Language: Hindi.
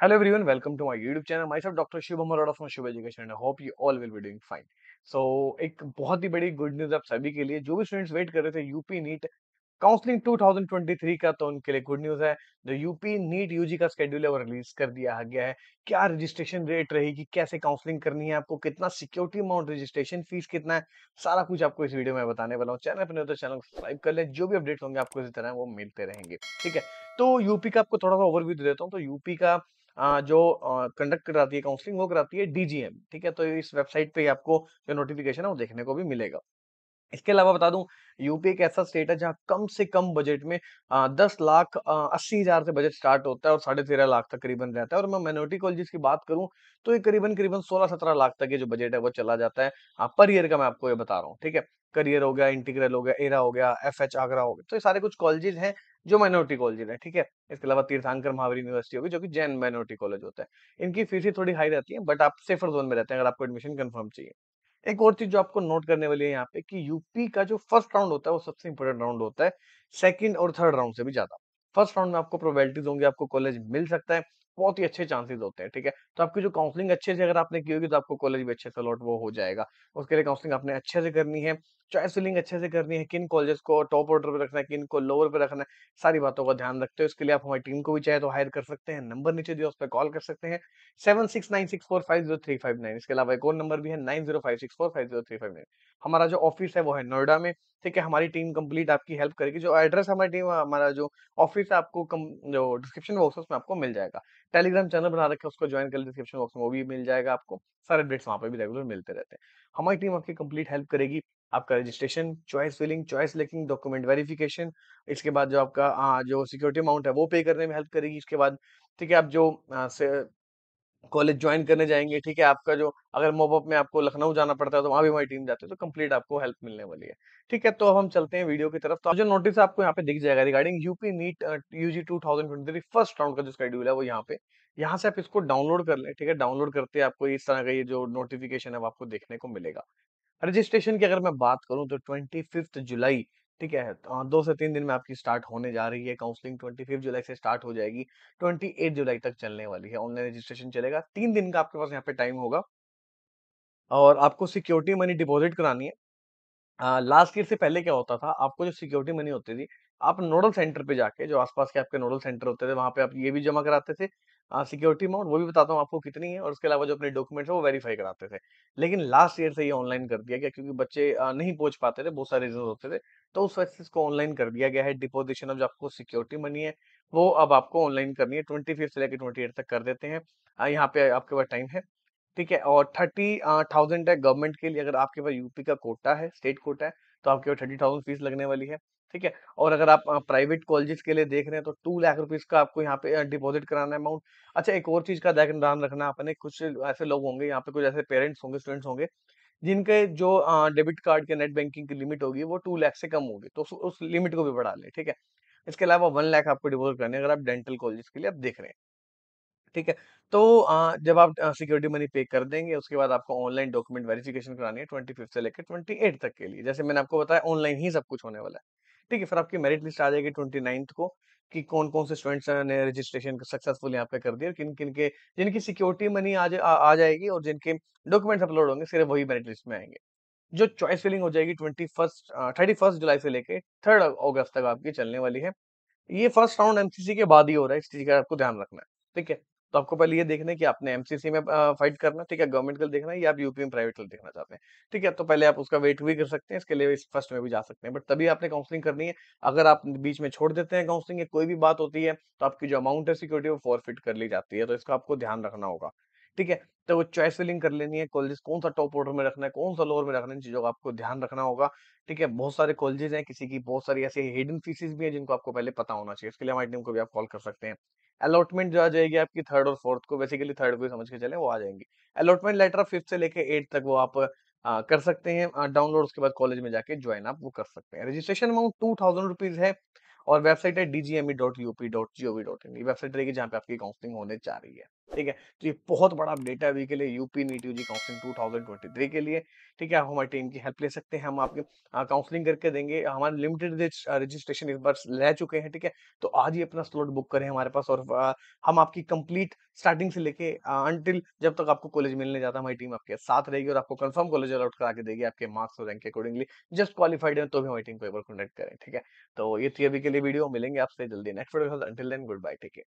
Hello everyone, welcome to my YouTube channel. Myself Dr. Shubham Arora from Shubh Education and I hope you all will be doing fine. So एक बहुत ही बड़ी गुड न्यूज आप सभी के लिए जो भी स्टूडेंट्स वेट कर रहे थे यूपी नीट काउंसलिंग 2023 का तो उनके लिए गुड न्यूज है जो यूपी नीट यूजी का स्केड्यूल है वो रिलीज कर दिया गया है क्या रजिस्ट्रेशन रेट रहेगी कैसे काउंसलिंग करनी है आपको कितना सिक्योरिटी अमाउंट रजिस्ट्रेशन फीस कितना है सारा कुछ आपको इस वीडियो में बताने वाला हूँ चैनल पर तो चैनल सब्सक्राइब कर ले जो भी अपडेट्स होंगे आपको इसी तरह वो मिलते रहेंगे ठीक है तो यूपी का आपको थोड़ा सा ओवरव्यू दे देता हूँ तो यूपी का जो कंडक्ट कराती है काउंसलिंग वो कराती है डीजीएम ठीक है तो इस वेबसाइट पे आपको जो नोटिफिकेशन है वो देखने को भी मिलेगा इसके अलावा बता दूं यूपी एक ऐसा स्टेट है जहां कम से कम बजट में आ, दस लाख अस्सी हजार से बजट स्टार्ट होता है और साढ़े तेरह लाख तक करीबन रहता है और मैं माइनोरिटी कॉलेज की बात करूं तो ये करीबन करीबन सोलह सत्रह लाख तक ये जो बजट है वो चला जाता है आ, पर ईयर का मैं आपको ये बता रहा हूँ ठीक है करियर हो गया इंटीग्रल हो गया एरा हो गया एफ एच आगरा हो गया तो ये सारे कुछ कॉलेजेस हैं जो माइनॉरिटी कॉलेज है ठीक है इसके अलावा तीर्थांकर महावीर यूनिवर्सिटी होगी जो कि जैन माइनॉरिटी कॉलेज होता है इनकी फीस थोड़ी हाई रहती है बट आप सेफर जोन में रहते हैं अगर आपको एडमिशन कन्फर्म चाहिए एक और चीज जो आपको नोट करने वाली है यहाँ पे कि यूपी का जो फर्स्ट राउंड होता है वो सबसे इंपोर्टेंट राउंड होता है सेकंड और थर्ड राउंड से भी ज्यादा फर्स्ट राउंड में आपको प्रोबेबिलिटीज होंगी आपको कॉलेज मिल सकता है बहुत ही अच्छे चांसेस होते हैं ठीक है तो आपकी जो काउंसलिंग अच्छे से अगर आपने की होगी तो आपको कॉलेज भी अच्छे से अलॉट वो हो जाएगा उसके लिए काउंसलिंग आपने अच्छे से करनी है चॉइस फिलिंग अच्छे से करनी है किन कॉलेज को टॉप ऑर्डर पर रखना है किन को लोअर पर रखना है सारी बातों का ध्यान रखते हो इसके लिए आप हमारी टीम को भी चाहे तो हायर कर सकते हैं नंबर नीचे दिया उस पर कॉल कर सकते हैं seven six nine six four five zero three five nine इसके अलावा एक और नंबर भी है nine zero five six four five zero three five nine हमारा जो ऑफिस है वो है नोएडा में ठीक है हमारी टीम कंप्लीट आपकी हेल्प करेगी जो एड्रेस हमारी टीम हमारा जो ऑफिस है आपको कम, जो डिस्क्रिप्शन बॉक्स में आपको मिल जाएगा टेलीग्राम चैनल बना रखा है उसको ज्वाइन कर डिस्क्रिप्शन बॉक्स में वो भी मिल जाएगा आपको सारे अपडेट्स वहाँ पर भी रेगुलर मिलते रहते हैं हमारी टीम आपकी कंप्लीट हेल्प करेगी आपका registration choice filling choice locking document verification इसके बाद जो आपका हाँ, जो सिक्योरिटी अमाउंट है वो पे करने में हेल्प करेगी इसके बाद ठीक है आप जो हाँ, कॉलेज ज्वाइन करने जाएंगे ठीक है आपका जो अगर मॉपअप में आपको लखनऊ जाना पड़ता है तो वहां भी हमारी टीम जाती है तो कंप्लीट आपको हेल्प मिलने वाली है ठीक है तो अब हम चलते हैं वीडियो की तरफ तो जो नोटिस आपको यहाँ पे दिख जाएगा regarding UP NEET UG two thousand twenty three first round का जो स्कड्यूल है वो यहाँ पे यहाँ से आप इसको डाउनलोड कर ले ठीक है डाउनलोड करते आपको इस तरह का ये जो नोटिफिकेशन है वो आपको देखने को मिलेगा रजिस्ट्रेशन की अगर मैं बात करूं तो ट्वेंटी जुलाई ठीक है तो हाँ, दो से तीन दिन में आपकी स्टार्ट होने जा रही है काउंसलिंग ट्वेंटी फिफ्थ जुलाई से स्टार्ट हो जाएगी ट्वेंटी एट जुलाई तक चलने वाली है ऑनलाइन रजिस्ट्रेशन चलेगा तीन दिन का आपके पास यहाँ पे टाइम होगा और आपको सिक्योरिटी मनी डिपॉजिट करानी है लास्ट ईयर से पहले क्या होता था आपको जो सिक्योरिटी मनी होती थी आप नोडल सेंटर पे जाके जो आसपास के आपके नोडल सेंटर होते थे वहां पे आप ये भी जमा कराते थे सिक्योरिटी अमाउंट वो भी बताता हूँ आपको कितनी है और उसके अलावा जो अपने डॉक्यूमेंट्स है वो वेरीफाई कराते थे लेकिन लास्ट ईयर से ये ऑनलाइन कर दिया गया क्योंकि बच्चे नहीं पहुंच पाते थे बहुत सारे रीजन होते थे तो उस वजह से इसको ऑनलाइन कर दिया गया है डिपोजिशन अब जो आपको सिक्योरिटी मनी है वो अब आपको ऑनलाइन करनी है ट्वेंटी फिफ्थ से लेकर ट्वेंटी तक कर देते हैं यहाँ पे आपके पास टाइम है ठीक है और थर्टी थाउजेंड है गवर्नमेंट के लिए अगर आपके पास यूपी का कोटा है स्टेट कोटा है तो आपके पास थर्टी थाउजेंड फीस लगने वाली है ठीक है और अगर आप प्राइवेट कॉलेजेस के लिए देख रहे हैं तो टू लाख रुपीज का आपको यहाँ पे डिपॉजिट कराना अमाउंट अच्छा एक और चीज का ध्यान रखना अपने कुछ ऐसे लोग होंगे यहाँ पे कुछ ऐसे पेरेंट्स होंगे स्टूडेंट्स होंगे जिनके जो डेबिट कार्ड के नेट बैंकिंग की लिमिट होगी वो टू लाख से कम होगी तो उस लिमिट को भी बढ़ा ले ठीक है इसके अलावा वन लाख आपको डिपोजिट करना है अगर आप डेंटल कॉलेज के लिए आप देख रहे हैं ठीक है तो जब आप सिक्योरिटी मनी पे कर देंगे उसके बाद आपको ऑनलाइन डॉक्यूमेंट वेरिफिकेशन करानी है ट्वेंटी फिफ्थ से लेकर ट्वेंटी एट तक के लिए जैसे मैंने आपको बताया ऑनलाइन ही सब कुछ होने वाला है ठीक है फिर आपकी मेरिट लिस्ट आ जाएगी ट्वेंटी नाइन्थ को कि कौन कौन से स्टूडेंट्स ने रजिस्ट्रेशन सक्सेसफुल यहाँ पे कर दिया किन किन के जिनकी सिक्योरिटी मनी आ, जा, आ, आ जाएगी और जिनके डॉक्यूमेंट्स अपलोड होंगे सिर्फ वही मेरिट लिस्ट में आएंगे जो चॉइस फिलिंग हो जाएगी twenty first thirty first July से लेके थर्ड अगस्त तक आपकी चलने वाली है ये फर्स्ट राउंड एमसीसी के बाद ही हो रहा है इस चीज का आपको ध्यान रखना है ठीक है तो आपको पहले ये देखना है कि आपने एमसीसी में फाइट करना ठीक है गवर्नमेंट के लिए देखना है या आप यूपी में प्राइवेट के लिए देखना चाहते हैं ठीक है तो पहले आप उसका वेट भी कर सकते हैं इसके लिए इस फर्स्ट में भी जा सकते हैं बट तभी आपने काउंसलिंग करनी है अगर आप बीच में छोड़ देते हैं काउंसलिंग कोई भी बात होती है तो आपकी जो अमाउंट है सिक्योरिटी वो फॉरफिट कर ली जाती है तो इसका आपको ध्यान रखना होगा ठीक है तो वो चॉइस फिलिंग कर लेनी है कॉलेज कौन सा टॉप ऑर्डर में रखना है कौन सा लोअर में रखना है इन चीज़ों का आपको ध्यान रखना होगा ठीक है बहुत सारे कॉलेजेस हैं किसी की बहुत सारी ऐसी हिडन फीसिस भी है जिनको आपको पहले पता होना चाहिए इसके लिए हमारी टीम को भी आप कॉल कर सकते हैं अलॉटमेंट जो आ जाएगी आपकी थर्ड और फोर्थ को बेसिकली थर्ड को समझ के चले वो आ जाएंगी अलॉटमेंट लेटर फिफ्थ से लेकर एट तक वो आप आ, कर सकते हैं डाउनलोड उसके बाद कॉलेज में जाके ज्वाइन आप वो कर सकते हैं registration amount two thousand rupees है और वेबसाइट है DGME dot UP dot GOV dot in website रहेगी जहाँ पे आपकी काउंसलिंग होने जा रही है ठीक है तो ये बहुत बड़ा अपडेट है अभी के लिए यूपी नीट यूजी काउंसलिंग 2023 के लिए ठीक है आप हमारी टीम की हेल्प ले सकते हैं हम आपके काउंसलिंग करके देंगे हमारे लिमिटेड रजिस्ट्रेशन इस बार ले चुके हैं ठीक है तो आज ही अपना स्लॉट बुक करें हमारे पास और हम आपकी कंप्लीट स्टार्टिंग से लेके अंटिल जब तक आपको कॉलेज मिलने जाता हमारी टीम आपके साथ रहेगी और आपको कंफर्म कॉलेज अलाउट करा के देगी आपके मार्क्स और रैंक के अकॉर्डिंगली जस्ट क्वालिफाइड है तो भी हमारी टीम को एक बार कॉन्टेक्ट करें ठीक है तो ये थी अभी के लिए वीडियो मिलेंगे आपसे जल्दी next video until then goodbye ठीक है